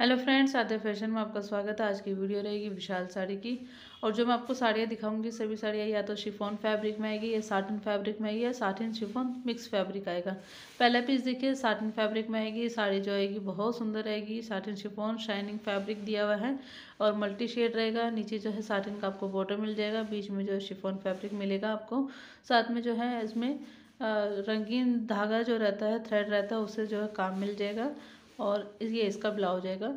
hello friends आदर fashion में आपका स्वागत है आज की वीडियो रहेगी विशाल साड़ी की और जो मैं आपको साड़ियाँ दिखाऊंगी सभी साड़ियाँ या तो शिफॉन फैब्रिक में आएगी या साटन फैब्रिक में आएगी या साटिन शिफॉन मिक्स फैब्रिक आएगा पहला पीस देखिए साटन फैब्रिक में आएगी साड़ी जो आएगी बहुत सुंदर रहेगी साटिन शिफॉन शाइनिंग फैब्रिक दिया हुआ है और मल्टी शेड रहेगा नीचे जो है साटिन का आपको बॉर्डर मिल जाएगा बीच में जो है शिफॉन फैब्रिक मिलेगा आपको साथ में जो है इसमें रंगीन धागा जो रहता है थ्रेड रहता है उससे जो है काम मिल जाएगा और ये इसका ब्लाउज आएगा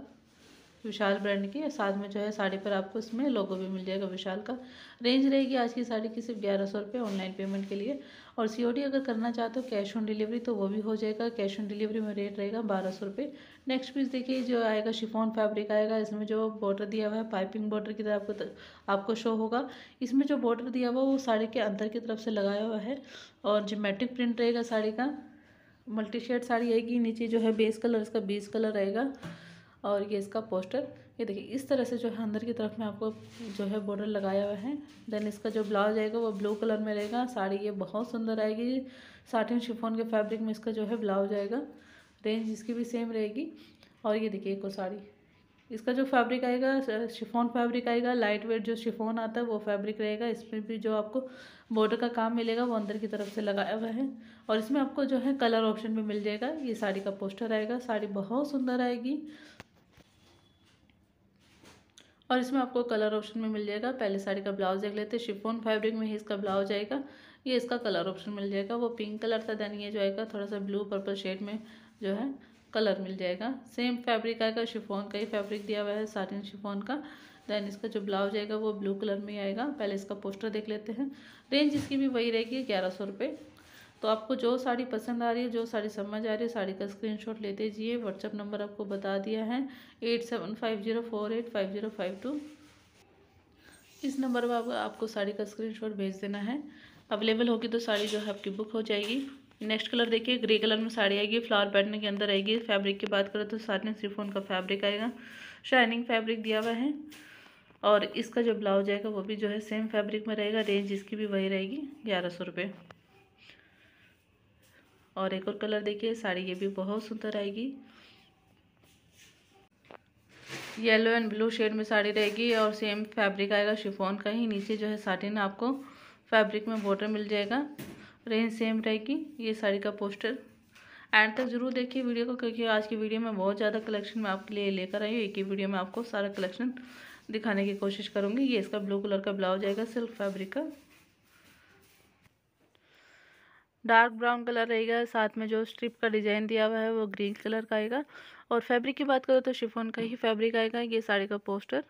विशाल ब्रांड की साथ में जो है साड़ी पर आपको इसमें लोगो भी मिल जाएगा विशाल का रेंज रहेगी आज की साड़ी की सिर्फ ग्यारह सौ रुपये ऑनलाइन पेमेंट के लिए और सीओडी अगर करना चाहते हो कैश ऑन डिलीवरी तो वो भी हो जाएगा कैश ऑन डिलीवरी में रेट रहेगा बारह सौ रुपये नेक्स्ट पीस देखिए जो आएगा शिफॉन फैब्रिक आएगा इसमें जो बॉर्डर दिया हुआ है पाइपिंग बॉर्डर की तरह आपको आपको शो होगा इसमें जो बॉर्डर दिया हुआ वो साड़ी के अंदर की तरफ से लगाया हुआ है और जोमेट्रिक प्रिंट रहेगा साड़ी का मल्टी शेड साड़ी आएगी नीचे जो है बेस कलर इसका बेस कलर रहेगा और ये इसका पोस्टर ये देखिए इस तरह से जो है अंदर की तरफ में आपको जो है बॉर्डर लगाया हुआ है देन इसका जो ब्लाउज आएगा वो ब्लू कलर में रहेगा साड़ी ये बहुत सुंदर आएगी साटिन शिफोन के फैब्रिक में इसका जो है ब्लाउज आएगा रेंज इसकी भी सेम रहेगी और ये देखिए एक और साड़ी इसका जो फैब्रिक आएगा शिफॉन फैब्रिक आएगा लाइट वेट जो शिफॉन आता है वो फैब्रिक रहेगा इसमें भी जो आपको बॉर्डर का काम मिलेगा वो अंदर की तरफ से लगाया हुआ है और इसमें आपको जो है कलर ऑप्शन भी मिल जाएगा ये साड़ी का पोस्टर आएगा साड़ी बहुत सुंदर आएगी और इसमें आपको कलर ऑप्शन में मिल जाएगा पहले साड़ी का ब्लाउज देख लेते हैं शिफोन फैब्रिक में ही इसका ब्लाउज आएगा ये इसका कलर ऑप्शन मिल जाएगा वो पिंक कलर था देन ये जो आएगा थोड़ा सा ब्लू पर्पल शेड में जो है कलर मिल जाएगा सेम फैब्रिक आएगा शिफोन का ही फैब्रिक दिया हुआ है साटिन शिफोन का देन इसका जो ब्लाउज आएगा वो ब्लू कलर में आएगा पहले इसका पोस्टर देख लेते हैं रेंज इसकी भी वही रहेगी ग्यारह सौ रुपये तो आपको जो साड़ी पसंद आ रही है जो साड़ी समझ आ रही है साड़ी का शॉट ले दीजिए व्हाट्सअप नंबर आपको बता दिया है eight seven five zero four eight five zero five two इस नंबर पर आपको साड़ी का स्क्रीनशॉट भेज देना है अवेलेबल होगी तो साड़ी जो है आपकी बुक हो जाएगी नेक्स्ट कलर देखिए ग्रे कलर में साड़ी आएगी फ्लावर पैटर्न के अंदर आएगी फैब्रिक की बात करें तो में सिर्फ का फैब्रिक आएगा शाइनिंग फैब्रिक दिया हुआ है और इसका जो ब्लाउज आएगा वो भी जो है सेम फैब्रिक में रहेगा रेंज इसकी भी वही रहेगी ग्यारह सौ रुपये और एक और कलर देखिए साड़ी ये भी बहुत सुंदर आएगी येलो एंड ब्लू शेड में साड़ी रहेगी और सेम फैब्रिक आएगा शिफोन का ही नीचे जो है साटिन आपको फैब्रिक में बॉर्डर मिल जाएगा रेंज सेम रहेगी ये साड़ी का पोस्टर एंड तक जरूर देखिए वीडियो को क्योंकि आज की वीडियो में बहुत ज़्यादा कलेक्शन मैं आपके लिए लेकर आई हूँ एक ही वीडियो में आपको सारा कलेक्शन दिखाने की कोशिश करूँगी ये इसका ब्लू कलर का ब्लाउज आएगा सिल्क फैब्रिक का डार्क ब्राउन कलर रहेगा साथ में जो स्ट्रिप का डिज़ाइन दिया हुआ है वो ग्रीन कलर का आएगा और फैब्रिक की बात करो तो शिफोन का ही फैब्रिक आएगा ये साड़ी का पोस्टर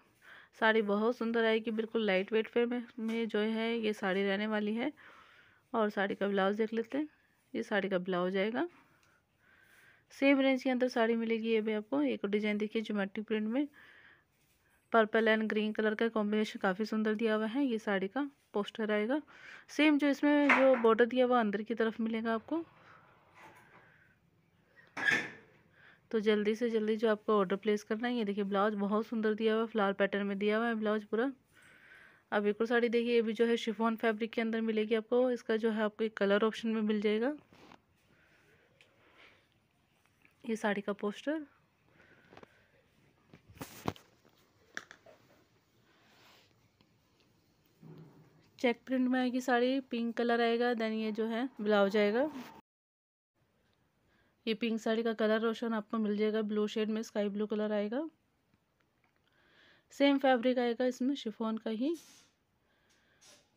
साड़ी बहुत सुंदर आएगी बिल्कुल लाइट वेट पे में जो है ये साड़ी रहने वाली है और साड़ी का ब्लाउज़ देख लेते हैं ये साड़ी का ब्लाउज आएगा सेम रेंज के अंदर साड़ी मिलेगी ये भी आपको एक डिज़ाइन देखिए जोमेट्रिक प्रिंट में पर्पल एंड ग्रीन कलर का कॉम्बिनेशन काफ़ी सुंदर दिया हुआ है ये साड़ी का पोस्टर आएगा सेम जो इसमें जो बॉर्डर दिया हुआ अंदर की तरफ मिलेगा आपको तो जल्दी से जल्दी जो आपको ऑर्डर प्लेस करना है ये देखिए ब्लाउज बहुत सुंदर दिया हुआ है फ्लावर पैटर्न में दिया हुआ है ब्लाउज पूरा अब और साड़ी देखिए ये भी जो है शिफॉन फैब्रिक के अंदर मिलेगी आपको इसका जो है आपको एक कलर ऑप्शन में मिल जाएगा ये साड़ी का पोस्टर चेक प्रिंट में आएगी साड़ी पिंक कलर आएगा देन ये जो है ब्लाउज आएगा ये पिंक साड़ी का कलर रोशन आपको मिल जाएगा ब्लू शेड में स्काई ब्लू कलर आएगा सेम फैब्रिक आएगा इसमें शिफोन का ही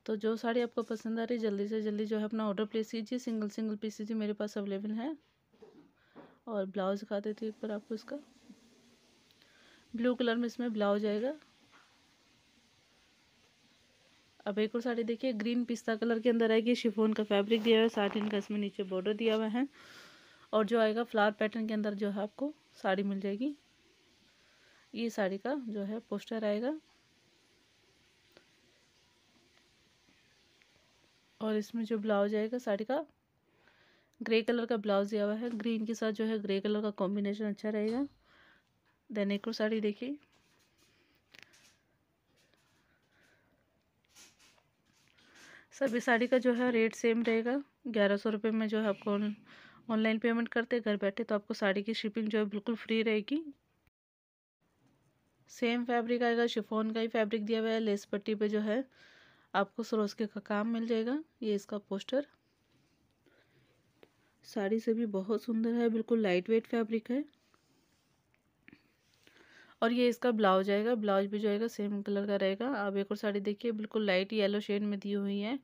तो जो साड़ी आपको पसंद आ रही है जल्दी से जल्दी जो है अपना ऑर्डर प्लेस कीजिए सिंगल सिंगल पीसेज मेरे पास अवेलेबल है और ब्लाउज दिखा देती एक बार आपको इसका ब्लू कलर में इसमें ब्लाउज आएगा अब एक और साड़ी देखिए ग्रीन पिस्ता कलर के अंदर आएगी शिफोन का फैब्रिक दिया हुआ है साटिन का इसमें नीचे बॉर्डर दिया हुआ है और जो आएगा फ्लावर पैटर्न के अंदर जो है आपको साड़ी मिल जाएगी ये साड़ी का जो है पोस्टर आएगा और इसमें जो ब्लाउज आएगा साड़ी का ग्रे कलर का ब्लाउज दिया हुआ है ग्रीन के साथ जो है ग्रे कलर का कॉम्बिनेशन अच्छा रहेगा देन एक साड़ी देखिए सभी साड़ी का जो है रेट सेम रहेगा ग्यारह सौ रुपये में जो है आपको ऑनलाइन पेमेंट करते घर बैठे तो आपको साड़ी की शिपिंग जो है बिल्कुल फ्री रहेगी सेम फैब्रिक आएगा शिफोन का ही फैब्रिक दिया हुआ है लेस पट्टी पे जो है आपको सरोस्के का काम मिल जाएगा ये इसका पोस्टर साड़ी से भी बहुत सुंदर है बिल्कुल लाइट वेट फैब्रिक है और ये इसका ब्लाउज आएगा ब्लाउज भी जो आएगा सेम कलर का रहेगा आप एक और साड़ी देखिए बिल्कुल लाइट येलो शेड में दी हुई है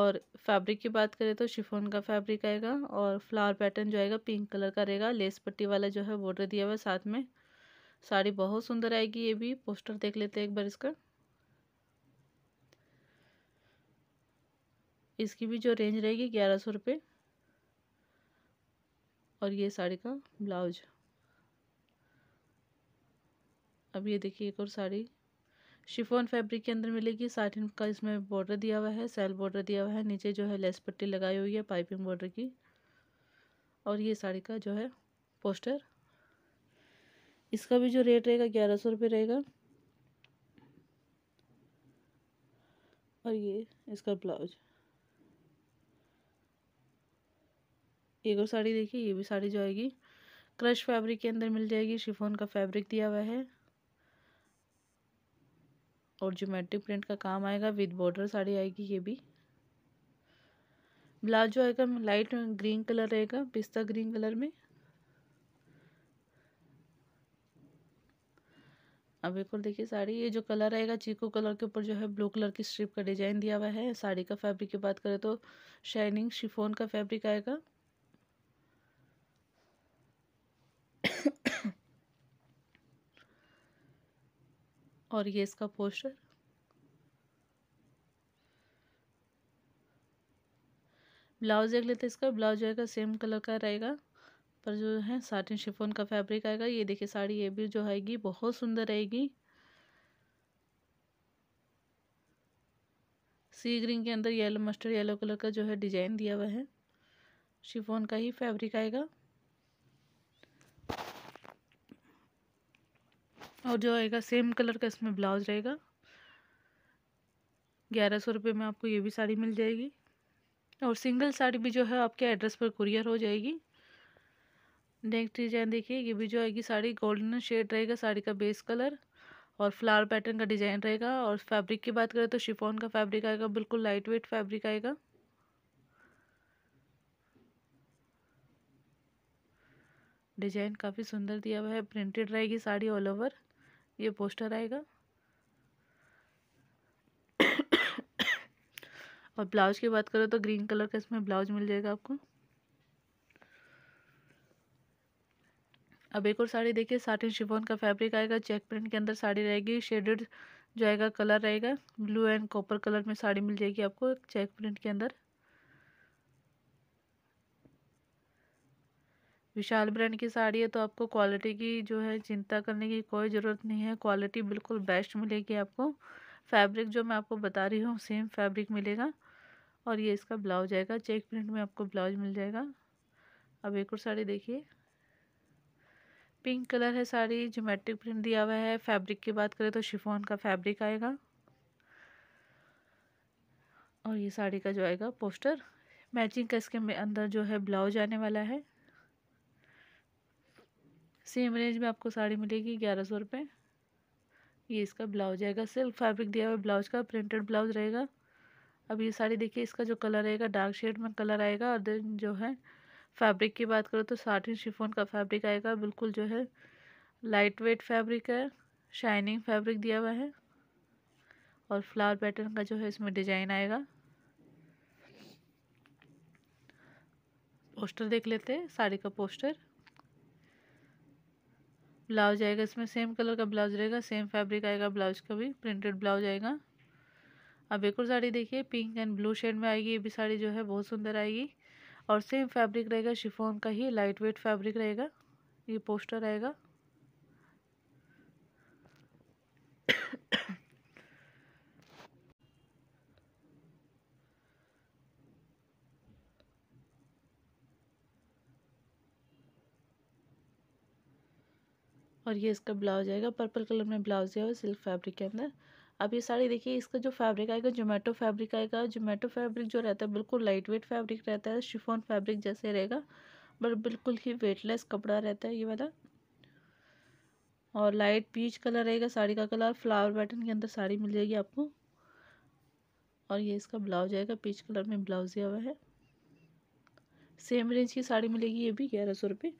और फैब्रिक की बात करें तो शिफोन का फैब्रिक आएगा और फ्लावर पैटर्न जो आएगा पिंक कलर का रहेगा लेस पट्टी वाला जो है बॉर्डर दिया हुआ है साथ में साड़ी बहुत सुंदर आएगी ये भी पोस्टर देख लेते हैं एक बार इसका इसकी भी जो रेंज रहेगी ग्यारह सौ रुपये और ये साड़ी का ब्लाउज अब ये देखिए एक और साड़ी शिफोन फैब्रिक के अंदर मिलेगी इंच का इसमें बॉर्डर दिया हुआ है सेल बॉर्डर दिया हुआ है नीचे जो है लेस पट्टी लगाई हुई है पाइपिंग बॉर्डर की और ये साड़ी का जो है पोस्टर इसका भी जो रेट रहेगा ग्यारह सौ रुपये रहेगा और ये इसका ब्लाउज एक और साड़ी देखिए ये भी साड़ी जो आएगी क्रश फैब्रिक के अंदर मिल जाएगी शिफोन का फैब्रिक दिया हुआ है और मेट्रिक प्रिंट का काम आएगा विद बॉर्डर साड़ी आएगी ये भी ब्लाउज जो आएगा लाइट ग्रीन कलर रहेगा पिस्ता ग्रीन कलर में अब बिल्कुल देखिए साड़ी ये जो कलर रहेगा चीकू कलर के ऊपर जो है ब्लू कलर की स्ट्रिप का डिजाइन दिया हुआ है साड़ी का फैब्रिक की बात करें तो शाइनिंग शिफोन का फैब्रिक आएगा और ये इसका पोस्टर ब्लाउज देख लेते इसका ब्लाउज है सेम कलर का रहेगा पर जो है साटिन शिफोन का फैब्रिक आएगा ये देखिए साड़ी ये भी जो आएगी बहुत सुंदर रहेगी सी ग्रीन के अंदर येलो मस्टर्ड येलो कलर का जो है डिजाइन दिया हुआ है शिफोन का ही फैब्रिक आएगा और जो आएगा सेम कलर का इसमें ब्लाउज रहेगा ग्यारह सौ रुपये में आपको ये भी साड़ी मिल जाएगी और सिंगल साड़ी भी जो है आपके एड्रेस पर कुरियर हो जाएगी नेक्स्ट डिजाइन देखिए ये भी जो आएगी साड़ी गोल्डन शेड रहेगा साड़ी का बेस कलर और फ्लावर पैटर्न का डिजाइन रहेगा और फैब्रिक की बात करें तो शिफोन का फैब्रिक आएगा बिल्कुल लाइट वेट फैब्रिक आएगा डिजाइन काफ़ी सुंदर दिया हुआ है प्रिंटेड रहेगी साड़ी ऑल ओवर ये पोस्टर आएगा और ब्लाउज की बात करें तो ग्रीन कलर का इसमें ब्लाउज मिल जाएगा आपको अब एक और साड़ी देखिए साटिन शिफोन का फैब्रिक आएगा चेक प्रिंट के अंदर साड़ी रहेगी शेडेड जो आएगा कलर रहेगा ब्लू एंड कॉपर कलर में साड़ी मिल जाएगी आपको चेक प्रिंट के अंदर विशाल ब्रांड की साड़ी है तो आपको क्वालिटी की जो है चिंता करने की कोई ज़रूरत नहीं है क्वालिटी बिल्कुल बेस्ट मिलेगी आपको फैब्रिक जो मैं आपको बता रही हूँ सेम फैब्रिक मिलेगा और ये इसका ब्लाउज आएगा चेक प्रिंट में आपको ब्लाउज मिल जाएगा अब एक और साड़ी देखिए पिंक कलर है सारी जोमेट्रिक प्रिंट दिया हुआ है फैब्रिक की बात करें तो शिफोन का फैब्रिक आएगा और ये साड़ी का जो आएगा पोस्टर मैचिंग का इसके अंदर जो है ब्लाउज आने वाला है सेम रेंज में आपको साड़ी मिलेगी ग्यारह सौ रुपये ये इसका ब्लाउज आएगा सिल्क फैब्रिक दिया हुआ ब्लाउज का प्रिंटेड ब्लाउज रहेगा अब ये साड़ी देखिए इसका जो कलर रहेगा डार्क शेड में कलर आएगा और देन जो है फैब्रिक की बात करो तो साठ इंच शिफोन का फैब्रिक आएगा बिल्कुल जो है लाइट वेट फैब्रिक है शाइनिंग फैब्रिक दिया हुआ है और फ्लावर पैटर्न का जो है इसमें डिजाइन आएगा पोस्टर देख लेते हैं साड़ी का पोस्टर ब्लाउज आएगा इसमें सेम कलर का ब्लाउज रहेगा सेम फैब्रिक आएगा ब्लाउज का भी प्रिंटेड ब्लाउज आएगा अब एक और साड़ी देखिए पिंक एंड ब्लू शेड में आएगी ये भी साड़ी जो है बहुत सुंदर आएगी और सेम फैब्रिक रहेगा शिफोन का ही लाइट वेट फैब्रिक रहेगा ये पोस्टर रहेगा और ये इसका ब्लाउज आएगा पर्पल कलर में ब्लाउज है और सिल्क फैब्रिक के अंदर अब ये साड़ी देखिए इसका जो फैब्रिक आएगा जोमेटो फैब्रिक आएगा जोमेटो फैब्रिक जो रहता है बिल्कुल लाइट वेट फैब्रिक रहता है शिफोन फैब्रिक जैसे रहेगा बट बिल्कुल ही वेटलेस कपड़ा रहता है ये वाला और लाइट पीच कलर रहेगा साड़ी का कलर फ्लावर पैटर्न के अंदर साड़ी मिल जाएगी आपको और ये इसका ब्लाउज आएगा पीच कलर में ब्लाउज दिया हुआ है सेम रेंज की साड़ी मिलेगी ये भी ग्यारह सौ रुपये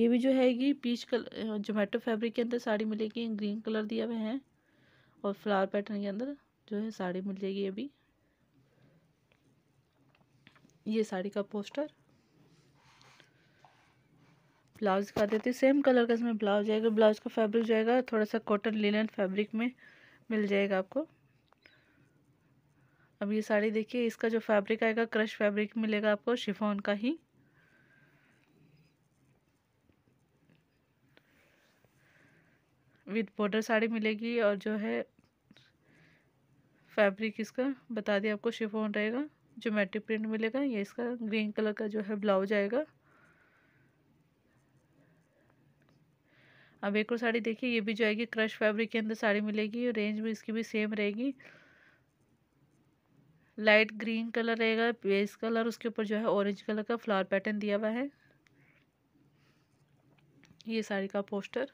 ये भी जो हैगी पीच कलर जोमेटो फैब्रिक के अंदर साड़ी मिलेगी ग्रीन कलर दिया हुआ है और फ्लावर पैटर्न के अंदर जो है साड़ी मिल जाएगी अभी ये साड़ी का पोस्टर ब्लाउज दिखा देते सेम कलर का इसमें ब्लाउज जाएगा ब्लाउज का फैब्रिक जाएगा थोड़ा सा कॉटन लिनन फैब्रिक में मिल जाएगा आपको अब ये साड़ी देखिए इसका जो फैब्रिक आएगा क्रश फैब्रिक मिलेगा आपको शिफॉन का ही विद बॉर्डर साड़ी मिलेगी और जो है फैब्रिक इसका बता दिया आपको शिफोन रहेगा जो मेट्रिक प्रिंट मिलेगा ये इसका ग्रीन कलर का जो है ब्लाउज आएगा अब एक और साड़ी देखिए ये भी जो आएगी क्रश फैब्रिक के अंदर साड़ी मिलेगी रेंज भी इसकी भी सेम रहेगी लाइट ग्रीन कलर रहेगा बेस कलर उसके ऊपर जो है ऑरेंज कलर का फ्लावर पैटर्न दिया हुआ है ये साड़ी का पोस्टर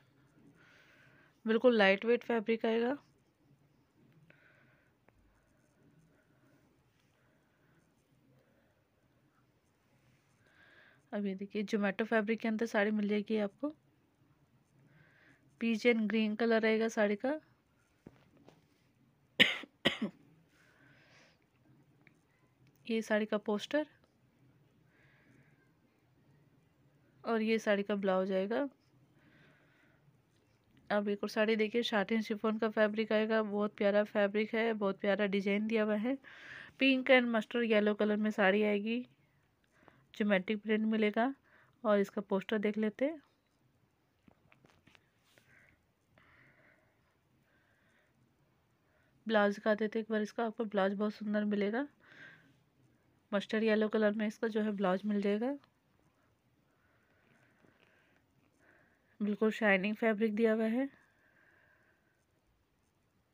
बिल्कुल लाइट वेट फैब्रिक आएगा अब ये देखिए जोमेटो फैब्रिक के अंदर साड़ी मिल जाएगी आपको पीच एंड ग्रीन कलर रहेगा साड़ी का ये साड़ी का पोस्टर और ये साड़ी का ब्लाउज आएगा आप और साड़ी देखिए शाटिन शिफोन का फैब्रिक आएगा बहुत प्यारा फैब्रिक है बहुत प्यारा डिजाइन दिया हुआ है pink and mustard yellow colour में साड़ी आएगी जोमेट्रिक प्रिंट मिलेगा और इसका पोस्टर देख लेते ब्लाउज दिखा देते एक बार इसका आपको ब्लाउज बहुत सुंदर मिलेगा मस्टर्ड येलो कलर में इसका जो है ब्लाउज मिल जाएगा बिल्कुल शाइनिंग फैब्रिक दिया हुआ है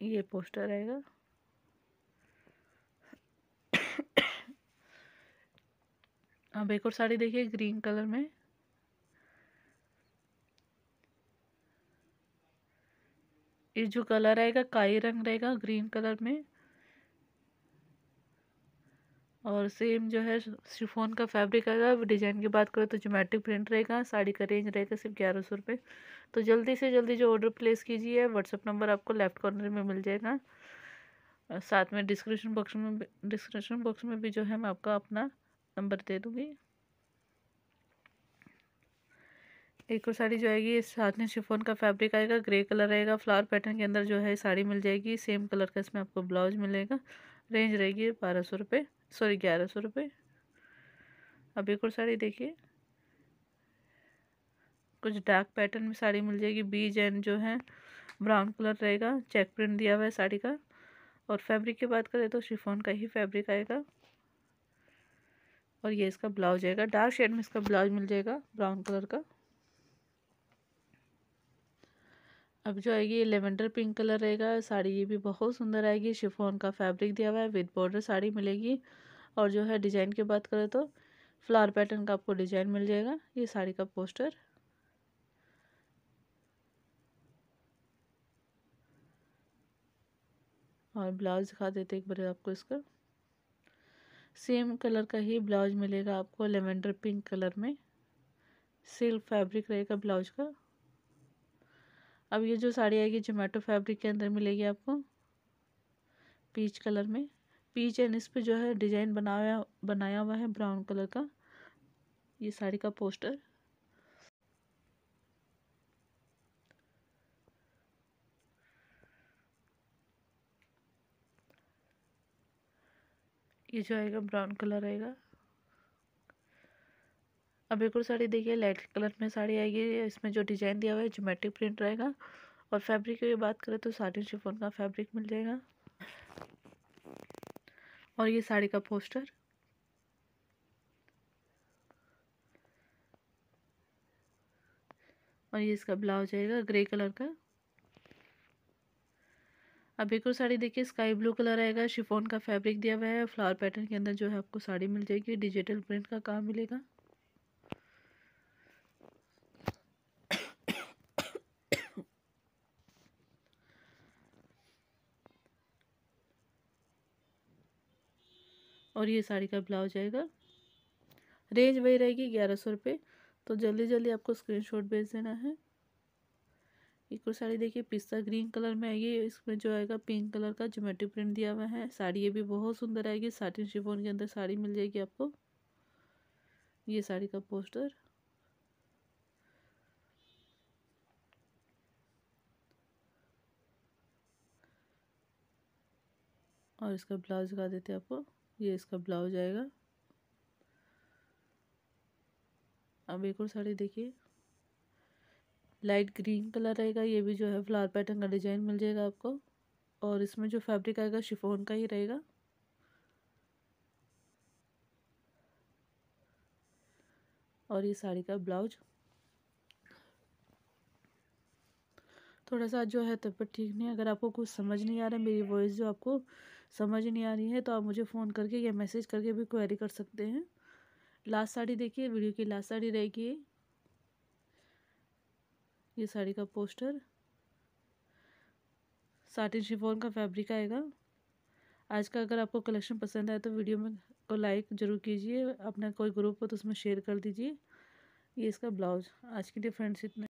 ये पोस्टर आएगा अब एक और साड़ी देखिए ग्रीन कलर में ये जो कलर आएगा काई रंग रहेगा ग्रीन कलर में और सेम जो है शिफोन का फैब्रिक आएगा डिज़ाइन की बात करें तो जोमेट्रिक प्रिंट रहेगा साड़ी का रेंज रहेगा सिर्फ ग्यारह सौ रुपये तो जल्दी से जल्दी जो ऑर्डर प्लेस कीजिए व्हाट्सअप नंबर आपको लेफ़्ट कॉर्नर में मिल जाएगा साथ में डिस्क्रिप्शन बॉक्स में डिस्क्रिप्शन बॉक्स में भी जो है मैं आपका अपना नंबर दे दूँगी एक और साड़ी जो आएगी साथ में शिफोन का फैब्रिक आएगा ग्रे कलर रहेगा फ्लावर पैटर्न के अंदर जो है साड़ी मिल जाएगी सेम कलर का इसमें आपको ब्लाउज मिलेगा रेंज रहेगी बारह सौ रुपये सॉरी ग्यारह सौ रुपये अब एक और साड़ी देखिए कुछ डार्क पैटर्न में साड़ी मिल जाएगी बीज एंड जो है ब्राउन कलर रहेगा चेक प्रिंट दिया हुआ है साड़ी का और फैब्रिक की बात करें तो शिफोन का ही फैब्रिक आएगा और ये इसका ब्लाउज आएगा डार्क शेड में इसका ब्लाउज मिल जाएगा ब्राउन कलर का अब जो आएगी ये लेवेंडर पिंक कलर रहेगा साड़ी ये भी बहुत सुंदर आएगी शिफोन का फैब्रिक दिया हुआ है विद बॉर्डर साड़ी मिलेगी और जो है डिज़ाइन की बात करें तो फ्लावर पैटर्न का आपको डिज़ाइन मिल जाएगा ये साड़ी का पोस्टर और ब्लाउज दिखा देते एक बार आपको इसका सेम कलर का ही ब्लाउज मिलेगा आपको लेवेंडर पिंक कलर में सिल्क फैब्रिक रहेगा ब्लाउज का अब ये जो साड़ी आएगी जोमेटो फैब्रिक के अंदर मिलेगी आपको पीच कलर में पीच एंड इस पर जो है डिजाइन बनाया बनाया हुआ है ब्राउन कलर का ये साड़ी का पोस्टर ये जो आएगा ब्राउन कलर आएगा अब और साड़ी देखिए लाइट कलर में साड़ी आएगी इसमें जो डिज़ाइन दिया हुआ है जोमेट्रिक प्रिंट रहेगा और फैब्रिक की बात करें तो साड़ी शिफोन का फैब्रिक मिल जाएगा और ये साड़ी का पोस्टर और ये इसका ब्लाउज आएगा ग्रे कलर का अब एक और साड़ी देखिए स्काई ब्लू कलर आएगा शिफोन का फैब्रिक दिया हुआ है फ्लावर पैटर्न के अंदर जो है आपको साड़ी मिल जाएगी डिजिटल प्रिंट का काम मिलेगा और ये साड़ी का ब्लाउज आएगा रेंज वही रहेगी ग्यारह सौ रुपये तो जल्दी जल्दी आपको स्क्रीनशॉट भेज देना है एक और साड़ी देखिए पिस्ता ग्रीन कलर में आएगी इसमें जो आएगा पिंक कलर का जोमेट्रिक प्रिंट दिया हुआ है साड़ी ये भी बहुत सुंदर आएगी साटिन शिफोन के अंदर साड़ी मिल जाएगी आपको ये साड़ी का पोस्टर और इसका ब्लाउज दिखा देते हैं आपको ये इसका ब्लाउज आएगा अब एक और साड़ी देखिए लाइट ग्रीन कलर रहेगा ये भी जो है फ्लावर पैटर्न का डिज़ाइन मिल जाएगा आपको और इसमें जो फैब्रिक आएगा शिफोन का ही रहेगा और ये साड़ी का ब्लाउज थोड़ा सा जो है तब ठीक नहीं अगर आपको कुछ समझ नहीं आ रहा मेरी वॉइस जो आपको समझ नहीं आ रही है तो आप मुझे फ़ोन करके या मैसेज करके भी क्वेरी कर सकते हैं लास्ट साड़ी देखिए वीडियो की लास्ट साड़ी रहेगी ये साड़ी का पोस्टर साटिन शिफोन का फैब्रिक आएगा आज का अगर आपको कलेक्शन पसंद आए तो वीडियो में को लाइक ज़रूर कीजिए अपना कोई ग्रुप हो तो उसमें शेयर कर दीजिए ये इसका ब्लाउज आज के लिए फ्रेंड्स इतना